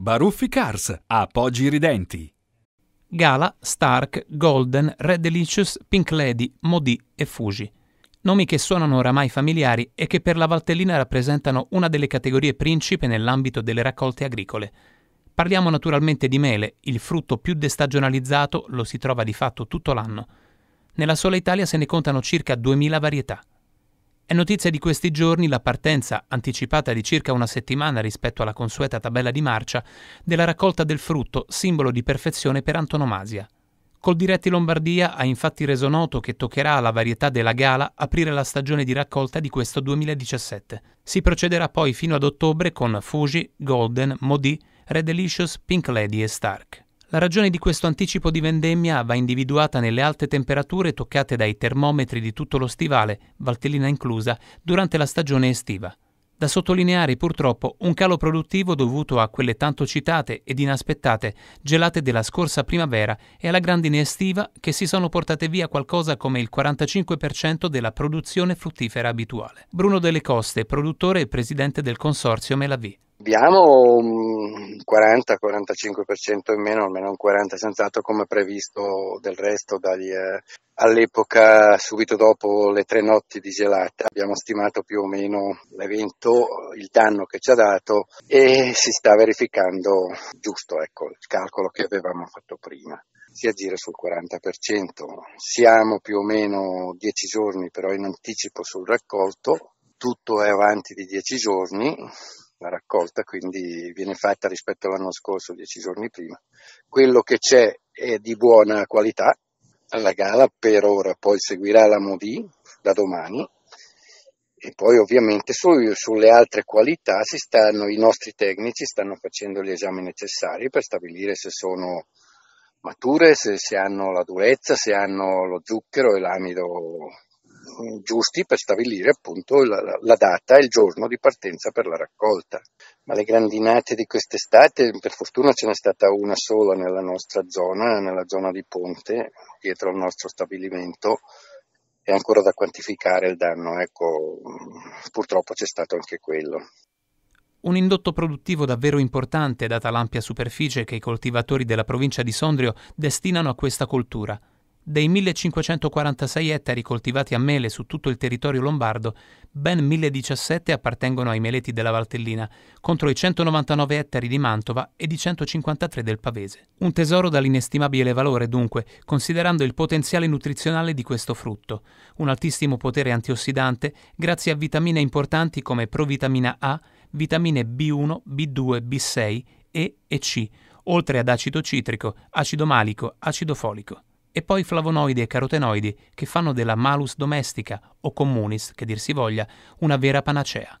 Baruffi Cars, appoggi ridenti. Gala, Stark, Golden, Red Delicious, Pink Lady, Modi e Fuji. Nomi che suonano oramai familiari e che per la Valtellina rappresentano una delle categorie principe nell'ambito delle raccolte agricole. Parliamo naturalmente di mele, il frutto più destagionalizzato lo si trova di fatto tutto l'anno. Nella sola Italia se ne contano circa 2000 varietà. È notizia di questi giorni la partenza, anticipata di circa una settimana rispetto alla consueta tabella di marcia, della raccolta del frutto, simbolo di perfezione per antonomasia. Col Diretti Lombardia ha infatti reso noto che toccherà alla varietà della Gala aprire la stagione di raccolta di questo 2017. Si procederà poi fino ad ottobre con Fuji, Golden, Modi, Red Delicious, Pink Lady e Stark. La ragione di questo anticipo di vendemmia va individuata nelle alte temperature toccate dai termometri di tutto lo stivale, Valtellina inclusa, durante la stagione estiva. Da sottolineare purtroppo un calo produttivo dovuto a quelle tanto citate ed inaspettate gelate della scorsa primavera e alla grandine estiva che si sono portate via qualcosa come il 45% della produzione fruttifera abituale. Bruno Delle Coste, produttore e presidente del consorzio Melavì. Abbiamo un 40-45% in meno, almeno un 40% senz'altro come previsto del resto dagli, eh, all'epoca subito dopo le tre notti di gelata. Abbiamo stimato più o meno l'evento, il danno che ci ha dato e si sta verificando giusto ecco, il calcolo che avevamo fatto prima si aggira sul 40%. Siamo più o meno 10 giorni però in anticipo sul raccolto, tutto è avanti di 10 giorni, la raccolta quindi viene fatta rispetto all'anno scorso, dieci giorni prima. Quello che c'è è di buona qualità, alla gara per ora, poi seguirà la Modi da domani e poi ovviamente su, sulle altre qualità stanno, i nostri tecnici stanno facendo gli esami necessari per stabilire se sono mature, se, se hanno la durezza, se hanno lo zucchero e l'amido Mm, giusti per stabilire appunto la, la data e il giorno di partenza per la raccolta. Ma le grandinate di quest'estate, per fortuna ce n'è stata una sola nella nostra zona, nella zona di Ponte, dietro al nostro stabilimento, è ancora da quantificare il danno, ecco, mm, purtroppo c'è stato anche quello. Un indotto produttivo davvero importante data l'ampia superficie che i coltivatori della provincia di Sondrio destinano a questa coltura. Dei 1546 ettari coltivati a mele su tutto il territorio lombardo, ben 1017 appartengono ai meleti della Valtellina, contro i 199 ettari di Mantova e i 153 del Pavese. Un tesoro dall'inestimabile valore, dunque, considerando il potenziale nutrizionale di questo frutto, un altissimo potere antiossidante grazie a vitamine importanti come provitamina A, vitamine B1, B2, B6, E e C, oltre ad acido citrico, acido malico, acido folico e poi flavonoidi e carotenoidi che fanno della malus domestica o communis, che dir si voglia, una vera panacea.